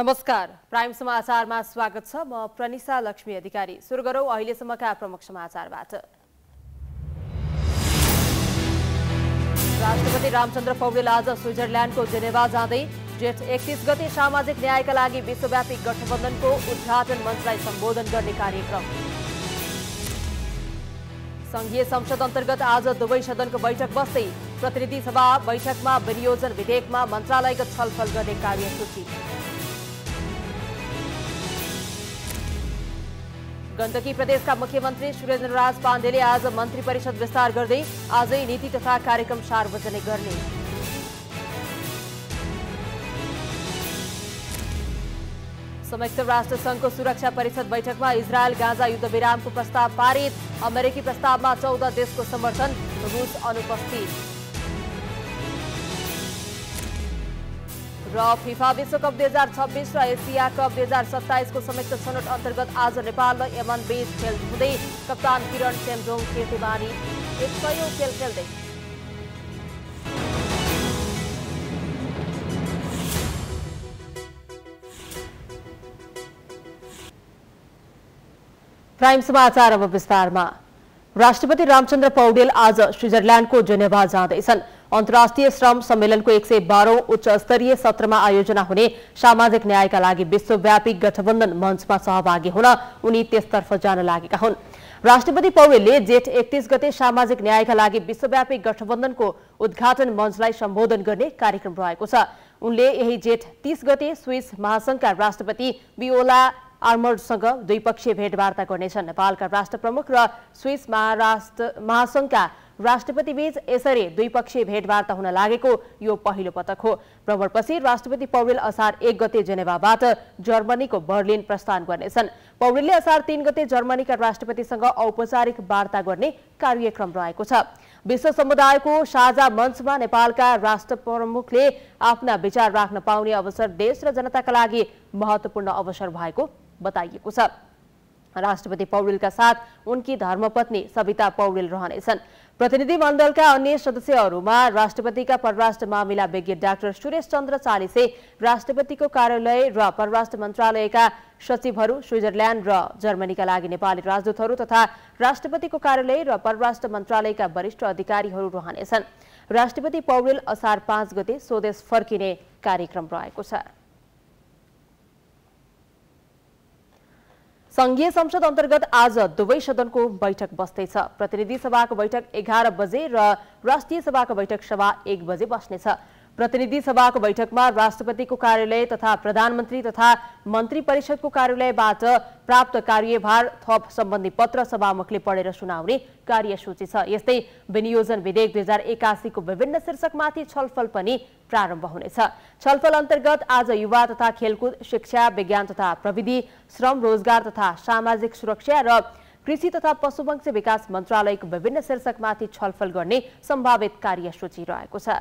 नमस्कार प्राइम समाचारमा स्वागत छ म प्रनिसा लक्ष्मी अधिकारी सुरु गरौँ अहिलेसम्मका प्रमुख समाचारबाट राष्ट्रपति रामचन्द्र पौडेल आज स्विजरल्याण्डको जेनेवा जाँदै जेठ एकतिस गते सामाजिक न्यायका लागि विश्वव्यापी गठबन्धनको उद्घाटन मञ्चलाई सम्बोधन गर्ने कार्यक्रम संघीय संसद अन्तर्गत आज दुवै सदनको बैठक बस्दै प्रतिनिधि सभा बैठकमा विनियोजन विधेयकमा मन्त्रालयको छलफल गर्ने कार्यसूची गंडकी ગંદકી પ્રદેશका मुख्यमन्त्री सुरेन्द्रराज पाण्डेले आज मन्त्री परिषद विस्तार करते आज नीति तथा कार्यक्रम सार्वजनिक गर्ने संयुक्त राष्ट्र संघको सुरक्षा परिषद बैठक में इजरायल गांजा युद्ध विराम को प्रस्ताव पारित अमेरिकी प्रस्ताव में चौदह देश को समर्थन रूस अनुपस्थित र विश्वकप दुई हजार छब्बिस र एसिया कप दुई हजार सत्ताइसको संयुक्त छनौट अन्तर्गत आज नेपाल यमन बीच खेल हुँदै कप्तान किरण सेमजोङ केटीबानी एक सयौँ खेल खेल्दै प्राइम समाचार अब विस्तारमा राष्ट्रपति रामचन्द्र पौडेल आज स्विजरल्याण्डको जेनेभा जाँदैछन् अन्तर्राष्ट्रिय श्रम सम्मेलनको एक सय बाह्रौं उच्च स्तरीय सत्रमा आयोजना हुने सामाजिक न्यायका लागि विश्वव्यापी गठबन्धन मञ्चमा सहभागी हुन उनी त्यसतर्फ जान लागेका हुन् राष्ट्रपति पौडेलले जेठ एकतीस गते सामाजिक न्यायका लागि विश्वव्यापी गठबन्धनको उद्घाटन मञ्चलाई सम्बोधन गर्ने कार्यक्रम रहेको छ उनले यही जेठ तीस गते स्विस महासंघका राष्ट्रपति बिओला आर्मर्डसँग द्विपक्षीय भेटवार्ता गर्नेछन् नेपालका राष्ट्र प्रमुख र स्विस महाराष्ट्र महासङ्घका राष्ट्रपतिबीच यसरी द्विपक्षीय भेटवार्ता हुन लागेको यो पहिलो पटक हो भ्रमणपछि राष्ट्रपति पौडेल असार एक गते जेनेवाबाट जर्मनीको बर्लिन प्रस्थान गर्नेछन् पौडेलले असार तीन गते जर्मनीका राष्ट्रपतिसँग औपचारिक वार्ता गर्ने कार्यक्रम रहेको छ विश्व समुदायको साझा मञ्चमा नेपालका राष्ट्र प्रमुखले आफ्ना विचार राख्न पाउने अवसर देश र जनताका लागि महत्वपूर्ण अवसर भएको बताइएको छ राष्ट्रपति पौडेलका साथ उनकी धर्मपत्नी सविता पौडेल रहनेछन् प्रतिनिधिमण्डलका अन्य सदस्यहरूमा राष्ट्रपतिका परराष्ट्र मामिला विज्ञ डाक्टर सुरेश चन्द्र चालिसे राष्ट्रपतिको कार्यालय र परराष्ट्र मन्त्रालयका सचिवहरू स्विजरल्याण्ड र जर्मनीका लागि नेपाली राजदूतहरू तथा राष्ट्रपतिको कार्यालय र परराष्ट्र मन्त्रालयका वरिष्ठ अधिकारीहरू रहनेछन् राष्ट्रपति पौडेल असार पाँच गते स्वदेश फर्किने कार्यक्रम रहेको छ संघीय संसद अन्तर्गत आज दुवै सदनको बैठक बस्दैछ प्रतिनिधि सभाको बैठक एघार बजे र राष्ट्रिय सभाको बैठक सभा एक बजे बस्नेछ प्रतिनिधि सभाको बैठकमा राष्ट्रपतिको कार्यालय तथा प्रधानमन्त्री तथा मन्त्री परिषदको कार्यालयबाट प्राप्त कार्यभार थप सम्बन्धी पत्र सभामुखले पढेर सुनाउने कार्यसूची छ यस्तै विनियोजन विधेयक दुई हजार एकासीको विभिन्न शीर्षकमाथि छलफल पनि प्रारम्भ हुनेछ छलफल अन्तर्गत आज युवा तथा खेलकुद शिक्षा विज्ञान तथा प्रविधि श्रम रोजगार तथा सामाजिक सुरक्षा र कृषि तथा पशुवंश विकास मन्त्रालयको विभिन्न शीर्षकमाथि छलफल गर्ने सम्भावित कार्यसूची रहेको छ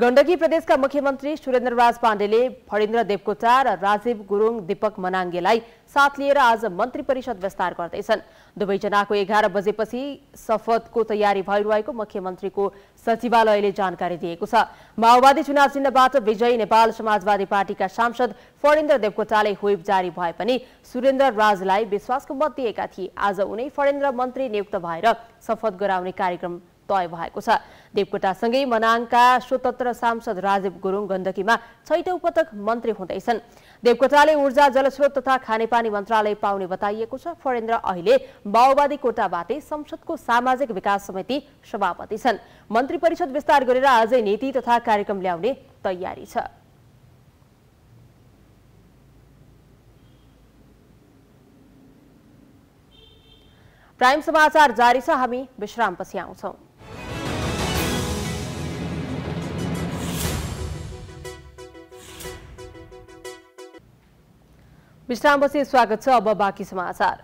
गण्डकी प्रदेशका मुख्यमन्त्री सुरेन्द्र राज पाण्डेले फडेन्द्र देवकोटा र राजीव गुरुङ दीपक मनाङ्गेलाई साथ लिएर आज मन्त्री परिषद विस्तार गर्दैछन् दुवैजनाको एघार बजेपछि शपथको तयारी भइरहेको मुख्यमन्त्रीको सचिवालयले जानकारी दिएको छ माओवादी चुनाव चिन्हबाट विजयी नेपाल समाजवादी पार्टीका सांसद फरेन्द्र देवकोटाले हुइप जारी भए पनि सुरेन्द्र राजलाई विश्वासको मत दिएका थिए आज उनै फडेन्द्र मन्त्री नियुक्त भएर शपथ गराउने कार्यक्रम तय भएको छ देवकोटासँगै मनाङका स्वतन्त्र सांसद राजीव गुरुङ गण्डकीमा छैटौँ पटक मन्त्री हुँदैछन् देवकोटाले ऊर्जा जलस्रोत तथा खानेपानी मन्त्रालय पाउने बताइएको छ फरेन्द्र अहिले माओवादी कोटाबाटै संसदको सामाजिक विकास समिति सभापति छन् मन्त्री परिषद विस्तार गरेर अझै नीति तथा कार्यक्रम ल्याउने तयारी छ प्राइम समाचार जारी छ हामी विश्रामपछि आउँछौँ विश्रामपछि स्वागत छ अब बाँकी समाचार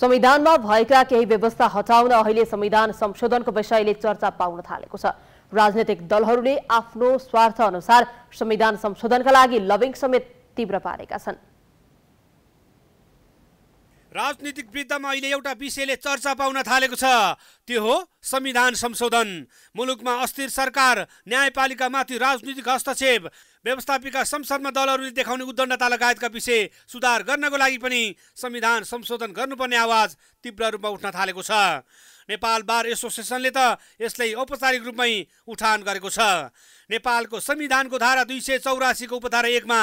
संविधानमा भएका केही व्यवस्था हटाउन अहिले संविधान संशोधनको विषयले चर्चा पाउन थालेको छ राजनैतिक दलहरूले आफ्नो स्वार्थ अनुसार संविधान संशोधनका लागि लबिङ समेत तीव्र पारेका छन् राजनीतिक वृद्धमा अहिले एउटा विषयले चर्चा पाउन थालेको छ त्यो हो संविधान संशोधन मुलुकमा अस्थिर सरकार न्यायपालिकामाथि राजनीतिक हस्तक्षेप व्यवस्थापिका संसदमा दलहरूले देखाउने उद्दण्डता लगायतका विषय सुधार गर्नको लागि पनि संविधान संशोधन गर्नुपर्ने आवाज तीव्र रूपमा उठ्न थालेको छ नेपाल बार एसोसिएसनले त यसलाई औपचारिक रूपमै उठान गरेको छ नेपालको संविधानको धारा दुई सय चौरासीको उपधारा एकमा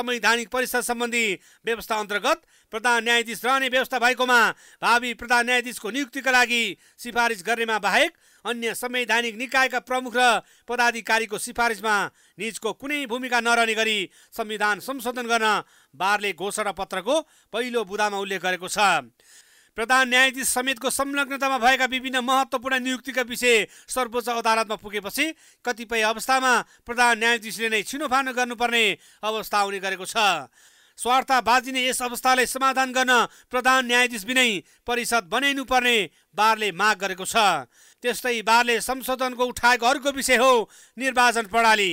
संवैधानिक परिषद सम्बन्धी व्यवस्था अन्तर्गत प्रधान न्यायाधीश रहने व्यवस्था भएकोमा भावी प्रधान न्यायाधीशको नियुक्तिका लागि सिफारिस गर्नेमा बाहेक अन्य संवैधानिक निकायका प्रमुख र पदाधिकारीको सिफारिसमा निजको कुनै भूमिका नरहने गरी संविधान संशोधन गर्न बारले घोषणा पत्रको पहिलो बुदामा उल्लेख गरेको छ प्रधान न्यायाधीश समेतको संलग्नतामा भएका विभिन्न महत्त्वपूर्ण नियुक्तिका विषय सर्वोच्च अदालतमा पुगेपछि कतिपय अवस्थामा प्रधान न्यायाधीशले नै छिनोफानो गर्नुपर्ने अवस्था आउने गरेको छ स्वार्थ बाजिने यस अवस्थालाई समाधान गर्न प्रधान न्यायाधीश विनय परिषद बनाइनुपर्ने बारले माग गरेको छ त्यस्तै बारले संशोधनको उठाएको अर्को विषय हो निर्वाचन प्रणाली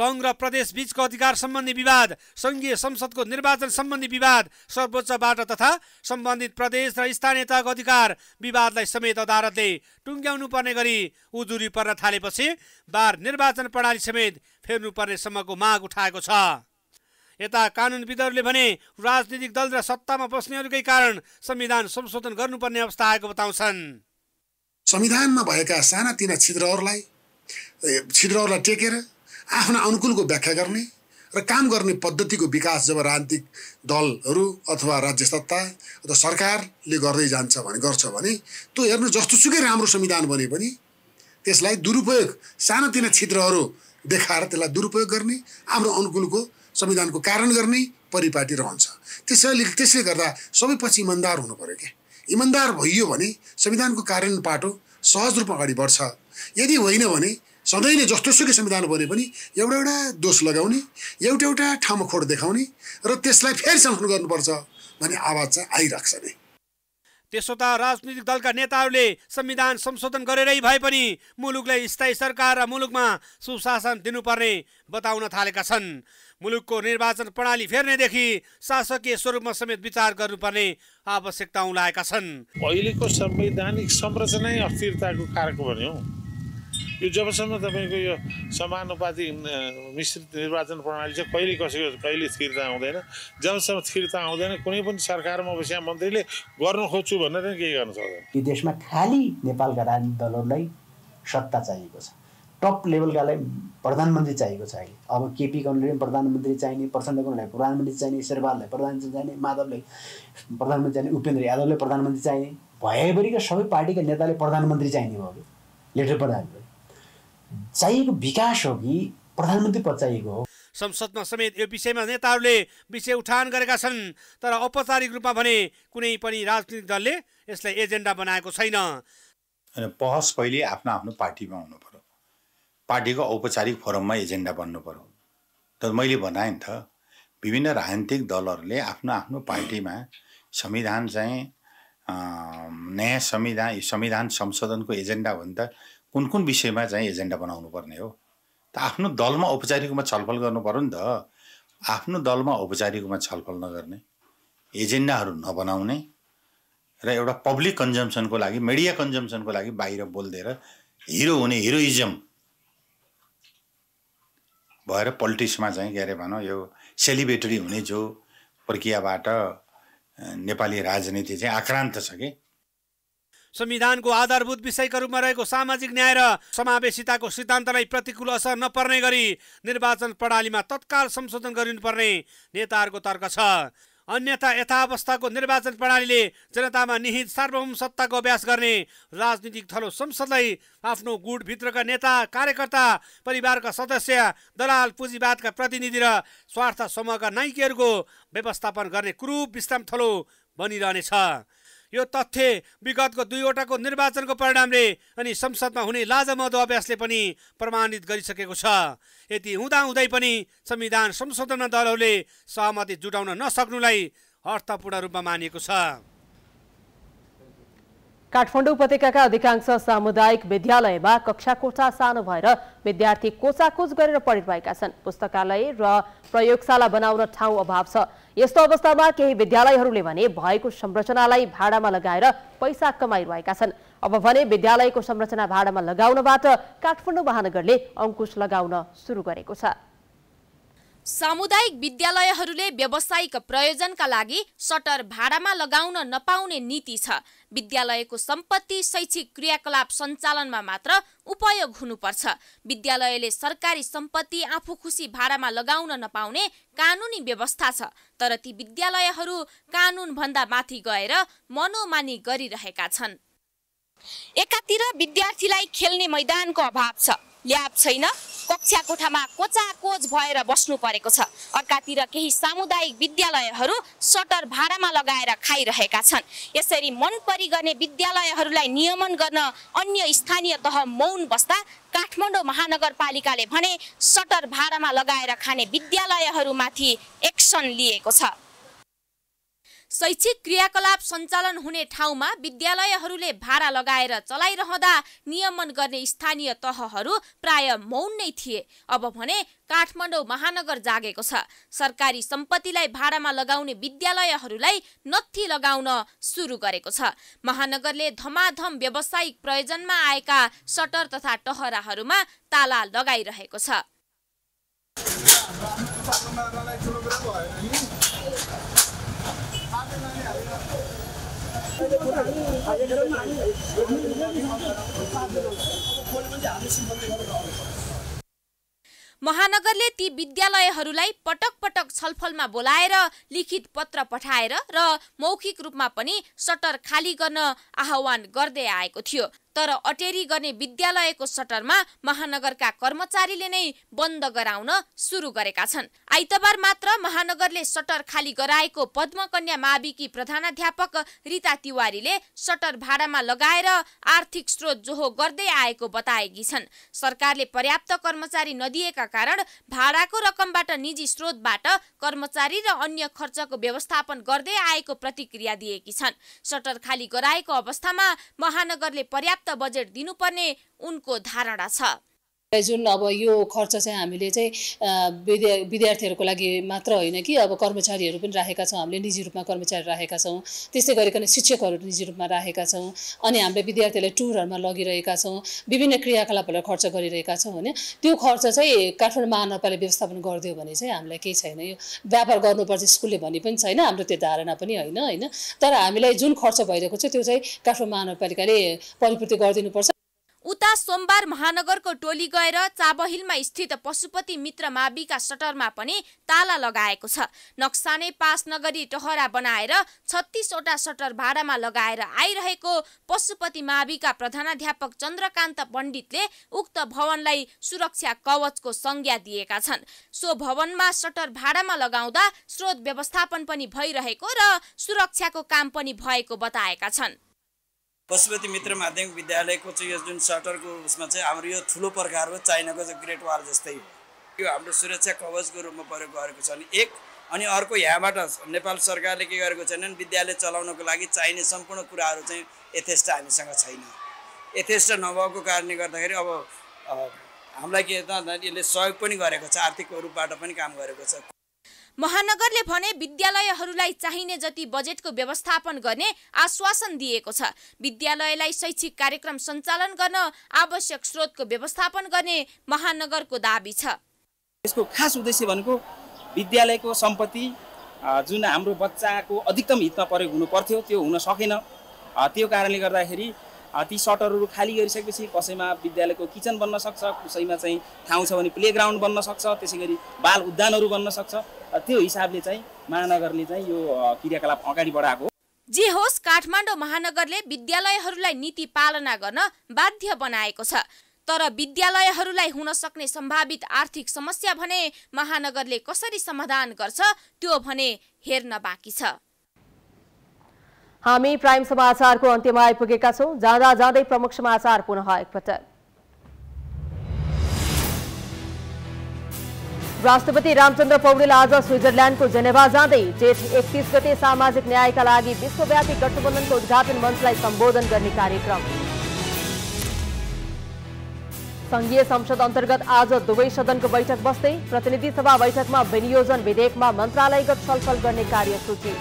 सङ्घ र प्रदेश बीचको अधिकार सम्बन्धी विवाद सङ्घीय संसदको निर्वाचन सम्बन्धी विवाद सर्वोच्चबाट तथा सम्बन्धित प्रदेश र स्थानीय तहको अधिकार विवादलाई समेत अदालतले टुङ्ग्याउनु पर्ने गरी उजुरी पर्न थालेपछि बार निर्वाचन प्रणाली समेत फेर्नुपर्नेसम्मको माग उठाएको छ यता कानुनविदहरूले भने राजनीतिक दल र सत्तामा बस्नेहरूकै कारण संविधान संशोधन गर्नुपर्ने अवस्था आएको बताउँछन् संविधानमा भएका सानातिना छिद्रहरूलाई छिद्रहरूलाई टेकेर आफ्ना अनुकूलको व्याख्या गर्ने र काम गर्ने पद्धतिको विकास जब राजनीतिक दलहरू अथवा राज्य सत्ता अथवा सरकारले गर्दै जान्छ भने गर्छ भने त्यो हेर्नु जस्तोसुकै राम्रो संविधान बने पनि त्यसलाई दुरुपयोग सानातिना छिद्रहरू देखाएर त्यसलाई दुरुपयोग गर्ने आफ्नो अनुकूलको संविधानको कारण गर्ने परिपाटी रहन्छ त्यसैले त्यसले गर्दा सबै पछि इमान्दार हुनु पऱ्यो क्या इमान्दार भइयो भने संविधानको कारण पाटो सहज रूपमा अगाडि बढ्छ यदि होइन भने सधैँ नै सुकै संविधान बने पनि एउटा एउटा दोष लगाउने एउटा एउटा ठाउँमा खोट देखाउने र त्यसलाई फेरि संशोधन गर्नुपर्छ भन्ने आवाज चाहिँ आइरहेको छ नै त्यसो त राजनीतिक दलका नेताहरूले संविधान संशोधन गरेरै भए पनि मुलुकलाई स्थायी सरकार र मुलुकमा सुशासन दिनुपर्ने बताउन थालेका छन् मुलुकको निर्वाचन प्रणाली फेर्नेदेखि शासकीय स्वरूपमा समेत विचार गर्नुपर्ने आवश्यकता उलाएका छन् अहिलेको संवैधानिक संरचना अस्थिरताको कारक भन्यो यो जबसम्म तपाईँको यो समानुपातिक मिश्रित निर्वाचन प्रणाली चाहिँ कहिले कसैको कहिले स्थिरता आउँदैन जबसम्म स्थिरता आउँदैन कुनै पनि सरकारमा बसेका मन्त्रीले गर्नु खोज्छु भनेर केही गर्न सक्दैन देशमा खालि नेपालका राजनीतिक दलहरूलाई सत्ता चाहिएको छ टप लेभलकालाई प्रधानमन्त्री चाहिएको छ अहिले अब केपी गर्नुले पनि प्रधानमन्त्री चाहिने प्रचण्ड गर्नुलाई प्रधानमन्त्री चाहिने शेरबहादुरलाई प्रधानमन्त्री चाहिने माधवले प्रधानमन्त्री चाहिने उपेन्द्र यादवले प्रधानमन्त्री चाहिने भएभरिका सबै पार्टीका नेताले प्रधानमन्त्री चाहिने भयो लेटर प्रधानमन्त्री चाहिएको विकास हो कि प्रधानमन्त्री पद चाहिएको हो संसदमा समेत यो विषयमा नेताहरूले विषय उठान गरेका छन् तर औपचारिक रूपमा भने कुनै पनि राजनीतिक दलले यसलाई एजेन्डा बनाएको छैन पहस पहिले आफ्नो आफ्नो पार्टीमा हुनुपर्छ पार्टीको औपचारिक फोरममा एजेन्डा बन्नु पऱ्यो तर मैले भनाएँ नि त विभिन्न राजनीतिक दलहरूले आफ्नो आफ्नो पार्टीमा संविधान चाहिँ नयाँ संविधान संविधान संशोधनको एजेन्डा हो नि त कुन कुन विषयमा चाहिँ एजेन्डा बनाउनु पर्ने हो त आफ्नो दलमा औपचारिक रूपमा छलफल गर्नु पर्यो नि त आफ्नो दलमा औपचारिक रूपमा छलफल नगर्ने एजेन्डाहरू नबनाउने र एउटा पब्लिक कन्जम्सनको लागि मिडिया कन्जम्सनको लागि बाहिर बोलिदिएर हिरो हुने हिरोइजम भएर पोलिटिक्समा चाहिँ के अरे भनौँ यो सेलिब्रेटरी हुने जो प्रक्रियाबाट नेपाली राजनीति चाहिँ आक्रान्त छ कि संविधानको आधारभूत विषयका रूपमा रहेको सामाजिक न्याय र समावेशिताको सिद्धान्तलाई प्रतिकूल असर नपर्ने गरी निर्वाचन प्रणालीमा तत्काल संशोधन गरिनुपर्ने नेताहरूको तर्क छ अन्यथा यथावस्थाको निर्वाचन प्रणालीले जनतामा निहित सार्वभौम सत्ताको अभ्यास गर्ने राजनीतिक थलो संसदलाई आफ्नो गुटभित्रका नेता कार्यकर्ता परिवारका सदस्य दलाल पुँजीवादका प्रतिनिधि र स्वार्थ समूहका नाइकीहरूको व्यवस्थापन गर्ने कुरूप विश्राम थलो बनिरहनेछ यो तथ्य विगतको दुईवटाको निर्वाचनको परिणामले अनि संसदमा हुने लाजमदो अभ्यासले पनि प्रमाणित गरिसकेको छ यति हुँदाहुँदै पनि संविधान संशोधन दलहरूले सहमति जुटाउन नसक्नुलाई अर्थपूर्ण रूपमा मानिएको छ काठमाडौँ उपत्यकाका अधिकांश सामुदायिक विद्यालयमा कक्षा कोठा सानो भएर विद्यार्थी कोचाकोच गरेर पढिरहेका छन् पुस्तकालय र प्रयोगशाला बनाउन ठाउँ अभाव छ यस्तो अवस्थामा केही विद्यालयहरूले भने भएको संरचनालाई भाडामा लगाएर पैसा कमाइरहेका छन् अब भने विद्यालयको संरचना भाडामा लगाउनबाट काठमाडौँ महानगरले अङ्कुश लगाउन सुरु गरेको छ सामुदायिक विद्यालयहरूले व्यावसायिक प्रयोजनका लागि सटर भाडामा लगाउन नपाउने नीति छ विद्यालयको सम्पत्ति शैक्षिक क्रियाकलाप सञ्चालनमा मात्र उपयोग हुनुपर्छ विद्यालयले सरकारी सम्पत्ति आफू खुसी भाडामा लगाउन नपाउने कानुनी व्यवस्था छ तर ती विद्यालयहरू कानुनभन्दा माथि गएर मनोमानी गरिरहेका छन् एकातिर विद्यार्थीलाई खेल्ने मैदानको अभाव छ ल्याब छैन कक्षा कोठामा कोचाकोच भएर बस्नु परेको छ अर्कातिर केही सामुदायिक विद्यालयहरू सटर भाडामा लगाएर खाइरहेका छन् यसरी मनपरी गर्ने विद्यालयहरूलाई नियमन गर्न अन्य स्थानीय तह मौन बस्दा काठमाडौँ महानगरपालिकाले भने सटर भाडामा लगाएर खाने विद्यालयहरूमाथि एक्सन लिएको छ शैक्षिक क्रियाकलाप सञ्चालन हुने ठाउँमा विद्यालयहरूले भाडा लगाएर चलाइरहँदा नियमन गर्ने स्थानीय तहहरू प्राय मौन नै थिए अब भने काठमाडौँ महानगर जागेको छ सरकारी सम्पत्तिलाई भाडामा लगाउने विद्यालयहरूलाई नत्थी लगाउन सुरु गरेको छ महानगरले धमाधम व्यावसायिक प्रयोजनमा आएका सटर तथा टहराहरूमा ताला लगाइरहेको छ महानगरले ती विद्यालयहरूलाई पटक पटक छलफलमा बोलाएर लिखित पत्र पठाएर र मौखिक रूपमा पनि सटर खाली गर्न आह्वान गर्दै आएको थियो तर अटेरी गर्ने विद्यालयको सटरमा महानगरका कर्मचारीले नै बन्द गराउन सुरु गरेका छन् आइतबार मात्र महानगरले सटर खाली गराएको पद्मकन्या माविकी प्रधानाध्यापक रिता तिवारीले सटर भाडामा लगाएर आर्थिक स्रोत जोहो गर्दै आएको बताएकी छन् सरकारले पर्याप्त कर्मचारी नदिएका कारण भाडाको रकमबाट निजी स्रोतबाट कर्मचारी र अन्य खर्चको व्यवस्थापन गर्दै आएको प्रतिक्रिया दिएकी छन् सटर खाली गराएको अवस्थामा महानगरले पर्याप्त बजेट दिनुपर्ने उनको धारणा छ जुन अब यो खर्च चाहिँ हामीले चाहिँ विद्या विद्यार्थीहरूको लागि मात्र होइन कि अब कर्मचारीहरू पनि राखेका छौँ हामीले निजी रूपमा कर्मचारी राखेका छौँ त्यस्तै गरिकन शिक्षकहरू निजी रूपमा राखेका छौँ अनि हामीले विद्यार्थीहरूलाई टुरहरूमा लगिरहेका छौँ विभिन्न क्रियाकलापहरूलाई खर्च गरिरहेका छौँ होइन त्यो खर्च चाहिँ काठमाडौँ महानगरपालिका व्यवस्थापन गरिदियो भने चाहिँ हामीलाई केही छैन यो व्यापार गर्नुपर्छ स्कुलले भने पनि छैन हाम्रो त्यो धारणा पनि होइन होइन तर हामीलाई जुन खर्च भइरहेको छ त्यो चाहिँ काठमाडौँ महानगरपालिकाले परिपूर्ति गरिदिनुपर्छ उता सोमबार महानगरको टोली गएर चाबहिलमा स्थित पशुपति मित्र माविका सटरमा पनि ताला लगाएको छ नक्सा नै पास नगरी टहरा बनाएर छत्तिसवटा सटर भाडामा लगाएर आइरहेको पशुपति माविका प्रधानाध्यापक चन्द्रकान्त पण्डितले उक्त भवनलाई सुरक्षा कवचको संज्ञा दिएका छन् सो भवनमा सटर भाडामा लगाउँदा स्रोत व्यवस्थापन पनि भइरहेको र सुरक्षाको काम पनि भएको बताएका छन् पशुपति मित्र माध्यमिक विद्यालयको चाहिँ यो जुन सटरको उसमा चाहिँ हाम्रो यो ठुलो प्रकार हो चाइनाको चाहिँ ग्रेट वार जस्तै हो यो हाम्रो सुरक्षा कवचको रूपमा प्रयोग गरेको छ अनि एक अनि अर्को यहाँबाट नेपाल सरकारले के गरेको छैन विद्यालय चलाउनको लागि चाहिने सम्पूर्ण कुराहरू चाहिँ यथेष्ट हामीसँग छैन यथेष्ट नभएको कारणले गर्दाखेरि अब हामीलाई के यसले सहयोग पनि गरेको छ आर्थिक रूपबाट पनि काम गरेको छ महानगरले भने विद्यालयहरूलाई चाहिने जति बजेटको व्यवस्थापन गर्ने आश्वासन दिएको छ विद्यालयलाई शैक्षिक कार्यक्रम सञ्चालन गर्न आवश्यक स्रोतको व्यवस्थापन गर्ने महानगरको दावी छ यसको खास उद्देश्य भनेको विद्यालयको सम्पत्ति जुन हाम्रो बच्चाको अधिकतम हितमा प्रयोग हुनु त्यो हुन सकेन त्यो कारणले गर्दाखेरि ती सटरहरू खाली गरिसकेपछि कसैमा विद्यालयको किचन बन्न सक्छ कसैमा चाहिँ ठाउँ छ भने प्लेग्राउन्ड बन्न सक्छ त्यसै गरी बाल उद्यानहरू बन्न सक्छ त्यो हिसाबले चाहिँ महानगरले चाहिँ यो क्रियाकलाप अगाडि बढाएको जे होस् काठमाडौँ महानगरले विद्यालयहरूलाई नीति पालना गर्न बाध्य बनाएको छ तर विद्यालयहरूलाई हुन सक्ने सम्भावित आर्थिक समस्या भने महानगरले कसरी समाधान गर्छ त्यो भने हेर्न बाँकी छ हामी प्राइम समाचारको अन्त्यमा आइपुगेका छौँ जाँदा जाँदै प्रमुख समाचार पुनः एकपटक राष्ट्रपति रामचन्द्र पौडेल आज स्विजरल्याण्डको जेनेभा जाँदै जेठ एकतिस गते सामाजिक न्यायका लागि विश्वव्यापी गठबन्धनको उद्घाटन मञ्चलाई सम्बोधन गर्ने कार्यक्रम संघीय संसद अन्तर्गत आज दुवै सदनको बैठक बस्दै प्रतिनिधि सभा बैठकमा विनियोजन विधेयकमा मन्त्रालयगत छलफल गर्ने कार्यसूची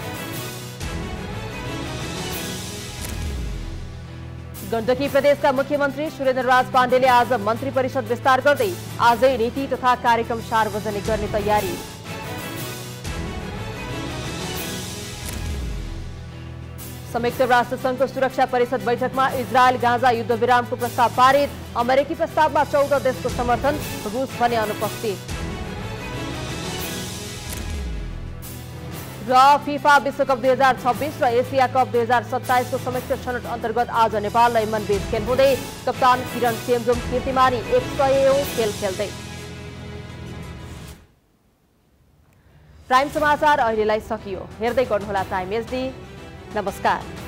गण्डकी प्रदेशका मुख्यमन्त्री सुरेन्द्रराज पाण्डेले आज मन्त्री परिषद विस्तार गर्दै आजै नीति तथा कार्यक्रम सार्वजनिक गर्ने तयारी संयुक्त राष्ट्र संघको सुरक्षा परिषद बैठकमा इजरायल गाँजा युद्धविरामको प्रस्ताव पारित अमेरिकी प्रस्तावमा चौध देशको समर्थन रुस भने अनुपस्थित र फिफा विश्वकप दुई हजार छब्बिस र एसिया कप दुई हजार सत्ताइसको समेत छनौट अन्तर्गत आज नेपाललाई बीच खेल हुँदै कप्तान किरण सेमजोङ कीर्तिमानी एक सय खेल खेल्दै प्राइम समाचार अहिलेलाई सकियो हेर्दै गर्नुहोला टाइम एसडी नमस्कार